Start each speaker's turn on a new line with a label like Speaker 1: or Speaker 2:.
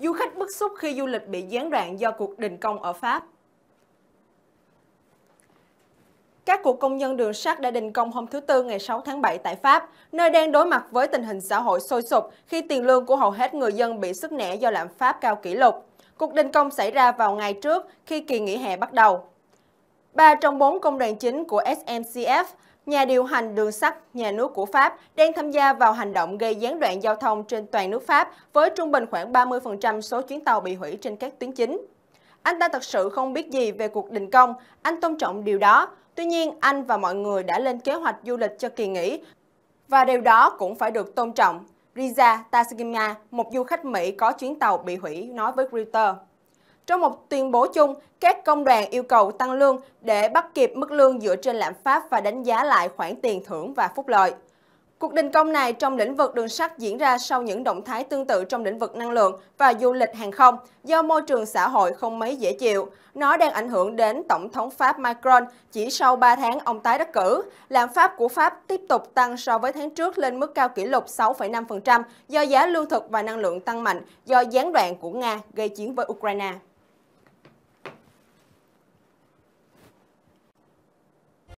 Speaker 1: Du khách bức xúc khi du lịch bị gián đoạn do cuộc đình công ở Pháp. Các cuộc công nhân đường sắt đã đình công hôm thứ Tư ngày 6 tháng 7 tại Pháp, nơi đang đối mặt với tình hình xã hội sôi sụp khi tiền lương của hầu hết người dân bị sức nẻ do lạm phát cao kỷ lục. Cuộc đình công xảy ra vào ngày trước khi kỳ nghỉ hè bắt đầu. Ba trong bốn công đoàn chính của SNCF nhà điều hành đường sắt nhà nước của Pháp đang tham gia vào hành động gây gián đoạn giao thông trên toàn nước Pháp với trung bình khoảng 30% số chuyến tàu bị hủy trên các tuyến chính. Anh ta thật sự không biết gì về cuộc đình công, anh tôn trọng điều đó. Tuy nhiên, anh và mọi người đã lên kế hoạch du lịch cho kỳ nghỉ và điều đó cũng phải được tôn trọng. Riza Tasgima, một du khách Mỹ có chuyến tàu bị hủy, nói với Reuters. Trong một tuyên bố chung, các công đoàn yêu cầu tăng lương để bắt kịp mức lương dựa trên lạm phát và đánh giá lại khoản tiền thưởng và phúc lợi. Cuộc đình công này trong lĩnh vực đường sắt diễn ra sau những động thái tương tự trong lĩnh vực năng lượng và du lịch hàng không do môi trường xã hội không mấy dễ chịu. Nó đang ảnh hưởng đến Tổng thống Pháp Macron chỉ sau 3 tháng ông tái đắc cử. Lạm phát của Pháp tiếp tục tăng so với tháng trước lên mức cao kỷ lục 6,5% do giá lương thực và năng lượng tăng mạnh do gián đoạn của Nga gây chiến với Ukraine.